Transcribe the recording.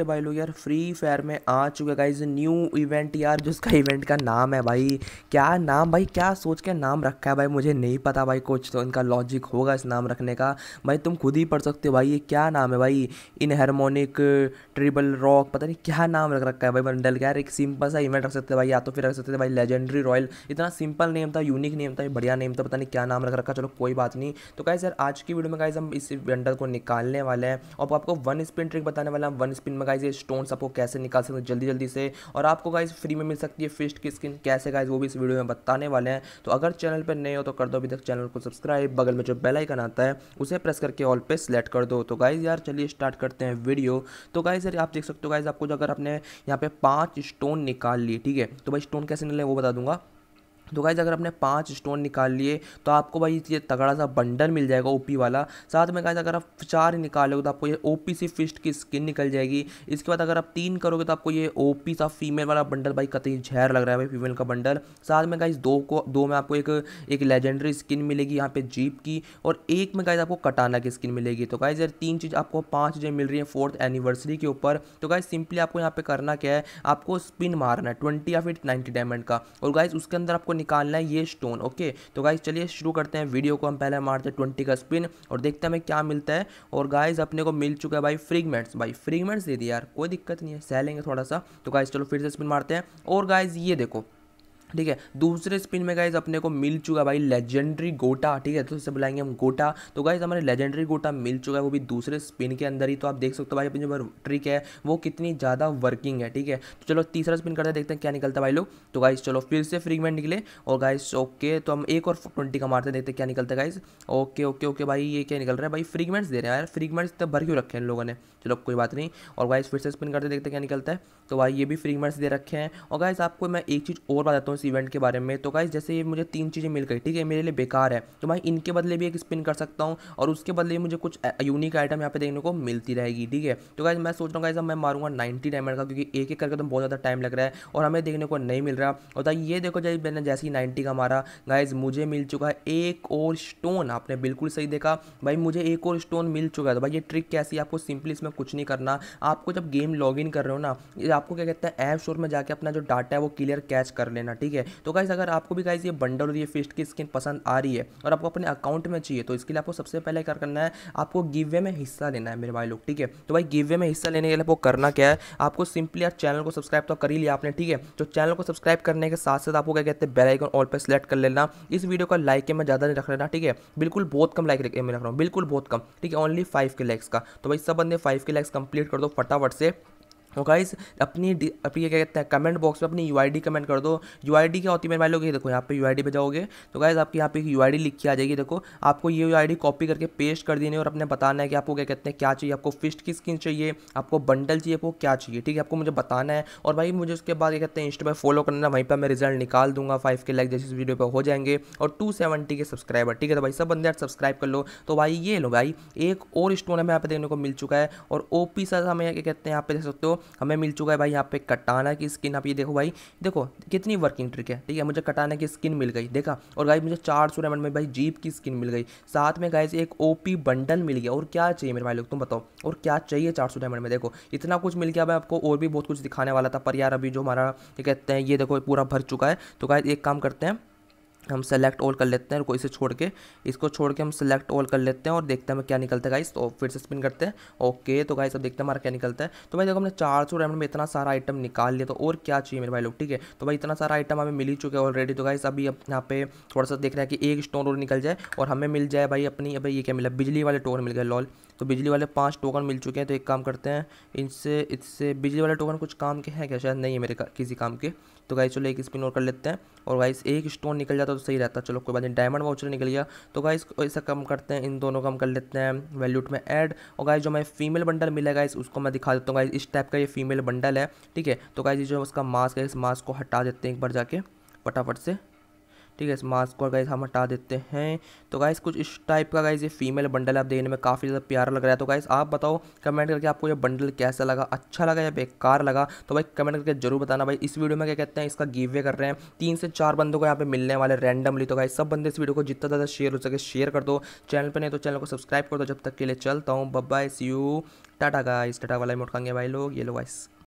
मेरे भाई लोग यार फ्री फायर में आ चुके गाइज न्यू इवेंट यार जिसका इवेंट का नाम है भाई क्या नाम भाई क्या सोच के नाम रखा है भाई मुझे नहीं पता भाई कुछ तो इनका लॉजिक होगा इस नाम रखने का भाई तुम खुद ही पढ़ सकते हो भाई ये क्या नाम है भाई इन हारमोनिक ट्रिबल रॉक पता नहीं क्या नाम रख रखा है भाई बंडल का यार एक सिंपल सा इवेंट रख सकते भाई या तो फिर रख सकते थे भाई लेजेंडरी रॉयल इतना सिंपल नेम था यूनिक नेम था बढ़िया नेम था पता नहीं क्या नाम रख रखा चलो कोई बात नहीं तो गाइज यार आज की वीडियो में गाइज हम इस वेंडर को निकालने वाले हैं और आपको वन स्पिन ट्रिक बताने वाला हम वन स्पिन में गाइज ये स्टोन्स आपको कैसे निकाल सकते हैं जल्दी जल्दी से और आपको गाइज फ्री में मिल सकती है फिस्ट की स्किन कैसे गाइज वो भी इस वीडियो में बताने वाले हैं तो अगर चैनल पर नए हो तो कर दो अभी तक चैनल को सब्सक्राइब बगल में जो बेलाइकन आता है उसे प्रेस करके ऑल पे सिलेक्ट कर दो तो गाइज यार चलिए स्टार्ट करते हैं वीडियो तो गाइज यार आप देख सकते हो गाइज आपको अगर आपने यहाँ पे पाँच स्टोन निकाल लिए ठीक है तो भाई स्टोन कैसे निकले वो बता दूंगा तो गाइज़ अगर आपने पाँच स्टोन निकाल लिए तो आपको भाई ये तगड़ा सा बंडल मिल जाएगा ओपी वाला साथ में गाइज अगर आप चार निकालोगे तो आपको ये ओपी सी फिस्ट की स्किन निकल जाएगी इसके बाद अगर आप तीन करोगे तो आपको ये ओपी सा फीमेल वाला बंडल भाई कतई झेर लग रहा है भाई फीमेल का बंडल साथ में गाइज दो को दो में आपको एक एक लेजेंडरी स्किन मिलेगी यहाँ पे जीप की और एक में गाइज आपको कटाना की स्किन मिलेगी तो गाइज यार तीन चीज़ आपको पाँच चीज़ें मिल रही हैं फोर्थ एनिवर्सरी के ऊपर तो गाइज सिंपली आपको यहाँ पे करना क्या है आपको स्पिन मारना है ट्वेंटी या फिर नाइन्टी डायमंड का और गाइज उसके अंदर आपको निकालना है ये स्टोन ओके तो गाइज चलिए शुरू करते हैं वीडियो को हम पहले मारते हैं ट्वेंटी का स्पिन और देखते हैं हमें क्या मिलता है और गाइज अपने को मिल चुका है भाई फ्रीगमेंट्स भाई फ्रीगमेंट्स दे दिए यार कोई दिक्कत नहीं है सह लेंगे थोड़ा सा तो गाइज चलो फिर से स्पिन मारते हैं और गाइज ये देखो ठीक है दूसरे स्पिन में गाइज अपने को मिल चुका भाई लेजेंडरी गोटा ठीक है तो इसे बुलाएंगे हम गोटा तो गाइज हमारे लेजेंडरी गोटा मिल चुका है वो भी दूसरे स्पिन के अंदर ही तो आप देख सकते हो भाई अपनी जो ट्रिक है वो कितनी ज़्यादा वर्किंग है ठीक है तो चलो तीसरा स्पिन करते हैं देखते हैं क्या निकलता है भाई लोग तो गाइज चलो फिर से फ्रीगमेंट निकले और गाइज ओके तो हम एक और ट्वेंटी का मारते देखते हैं क्या निकलता है गाइज ओके ओके ओके भाई ये क्या निकल रहा है भाई फ्रीगमेंट्स दे रहे हैं यार फ्रीगमेंट्स तो भर क्यों रखे हैं इन लोगों ने चलो कोई बात नहीं और गाइज फिर से स्पिन करते देखते क्या निकलता है तो भाई ये भी फ्रीगमेंट्स दे रखे हैं और गाइज आपको मैं एक चीज़ और बताता हूँ उस इवेंट के बारे में तो गाइज जैसे ये मुझे तीन चीज़ें मिल गई ठीक है मेरे लिए बेकार है तो भाई इनके बदले भी एक स्पिन कर सकता हूँ और उसके बदले मुझे कुछ यूनिक आइटम यहाँ पे देखने को मिलती रहेगी ठीक है तो गाइज मैं सोच रहा हूँ गाइज अब मैं मारूंगा नाइन्टी डायमंड का क्योंकि एक एक करके तो बहुत ज़्यादा टाइम लग रहा है और हमें देखने को नहीं मिल रहा और तो ये देखो जाए मैंने जैसे ही नाइन्टी का मारा गाइज मुझे मिल चुका है एक और स्टोन आपने बिल्कुल सही देखा भाई मुझे एक और स्टोन मिल चुका है तो भाई ये ट्रिक कैसी है आपको सिंपली इसमें कुछ नहीं करना आपको जब गेम लॉग कर रहे हो ना आपको क्या कहते हैं ऐप स्टोर में जाके अपना जो डाटा है वो क्लियर कैच कर लेना ठीक ठीक है तो गाइज़ अगर आपको भी गाइज़ ये बंडल और ये फिस्ट की स्किन पसंद आ रही है और आपको अपने अकाउंट में चाहिए तो इसके लिए आपको सबसे पहले क्या करना है आपको गिव वे में हिस्सा लेना है मेरे भाई लोग ठीक है तो भाई गिव वे में हिस्सा लेने के लिए आपको करना क्या है आपको सिंपली यार चैनल को सब्सक्राइब तो कर ही लिया आपने ठीक है तो चैनल को सब्सक्राइब करने के साथ साथ आपको क्या कहते हैं बेलाइकन ऑल पर सिलेक्ट कर लेना इस वीडियो का लाइक के मैं ज़्यादा नहीं रख लेना ठीक है बिल्कुल बहुत कम लाइक मैं रख रहा हूँ बिल्कुल बहुत कम ठीक है ओनली फाइव के लाइक्स का तो भाई सब बंदे फाइव के लाइक्स कंप्लीट कर दो फटाफट से तो गाइस अपनी अपनी क्या कहते हैं कमेंट बॉक्स में अपनी यू कमेंट कर दो यू क्या होती है मेरे भाई लोग ये देखो यहाँ पे यू पे जाओगे तो गाइस आपके यहाँ पे एक यू लिख के आ जाएगी देखो आपको ये यू कॉपी करके पेस्ट कर देनी और अपने बताना है कि आपको क्या कहते हैं क्या चाहिए आपको फिस्ट की स्किन चाहिए आपको बंडल चाहिए आपको क्या चाहिए ठीक है आपको मुझे बताना है और भाई मुझे उसके बाद क्या कहते हैं इंस्टा पर फॉलो करना वहीं पर मैं रिजल्ट निकाल दूंगा फाइव के लाइक जैसे वीडियो पर हो जाएंगे और टू के सब्सक्राइबर ठीक है तो भाई सब बंदे सब्सक्राइब कर लो तो भाई ये लो भाई एक और स्टोन हमें यहाँ पे देखने को मिल चुका है और ओ पी सा हमें क्या कहते हैं यहाँ पे देख सकते हो हमें मिल चुका है भाई यहाँ पे कटाना की स्किन आप ये देखो भाई देखो कितनी वर्किंग ट्रिक है ठीक है मुझे कटाना की स्किन मिल गई देखा और गाइज मुझे चार सौ में भाई जीप की स्किन मिल गई साथ में गाइज एक ओ बंडल मिल गया और क्या चाहिए मेरे भाई लोग तुम बताओ और क्या चाहिए चार सौ में देखो इतना कुछ मिल गया भाई आपको और भी बहुत कुछ दिखाने वाला था पर यार अभी जो हमारा क्या कहते हैं ये देखो पूरा भर चुका है तो गाइज एक काम करते हैं हम सेलेक्ट ऑल कर लेते हैं और कोई से छोड़ के इसको छोड़ के हम सेलेक्ट ऑल कर लेते हैं और देखते हैं क्या निकलता है गाइस तो फिर से स्पिन करते हैं ओके तो गाइस अब देखते हैं हमारा क्या निकलता है तो भाई देखो हमने चार सौ रेमंड में इतना सारा आइटम निकाल लिया तो और क्या चाहिए मेरे भाई लोग ठीक है तो भाई इतना सारा आइटम हमें मिल ही चुके ऑलरेडी तो गाइस अभी यहाँ पे थोड़ा सा देख रहे हैं कि एक स्टोन और निकल जाए और हमें मिल जाए भाई अपनी भाई ये क्या मिला बिजली वाले टोर मिल गए लॉल तो बिजली वाले पाँच टोकन मिल चुके हैं तो एक काम करते हैं इनसे इससे बिजली वाले टोकन कुछ काम के हैं क्या शायद नहीं है मेरे का, किसी काम के तो गाइस चलो एक स्पिन और कर लेते हैं और गाइस एक स्टोन निकल जाता तो सही रहता चलो कोई बात नहीं डायमंड वाउचर निकल गया तो गाइस ऐसा कम करते हैं इन दोनों कम कर लेते हैं वैल्यूट में ऐड और गाइस जो मैं फीमेल बंडल मिला गाइस उसको मैं दिखा देता हूँ गाइस इस टाइप का ये फीमेल बंडल है ठीक है तो गाइस जो उसका मास्क है इस मास्क को हटा देते हैं एक बार जाके फटाफट से ठीक है इस मास्क को गाइज हम हटा देते हैं तो गाइज़ कुछ इस टाइप का गाइज ये फीमेल बंडल आप देखने में काफ़ी ज़्यादा प्यारा लग रहा है तो गाइज़ आप बताओ कमेंट करके आपको ये बंडल कैसा लगा अच्छा लगा या बेकार लगा तो भाई कमेंट करके जरूर बताना भाई इस वीडियो में क्या कहते हैं इसका गिवे कर रहे हैं तीन से चार बंदों को यहाँ पे मिलने वाले रैंडमली तो गाइज सब बंदे इस वीडियो को जितना ज़्यादा शेयर हो सके शेयर कर दो चैनल पर नहीं तो चैनल को सब्सक्राइब कर दो जब तक के लिए चलता हूँ बब्बा see you tata guys tata वाला इमोट भाई लोग ये लो गाइस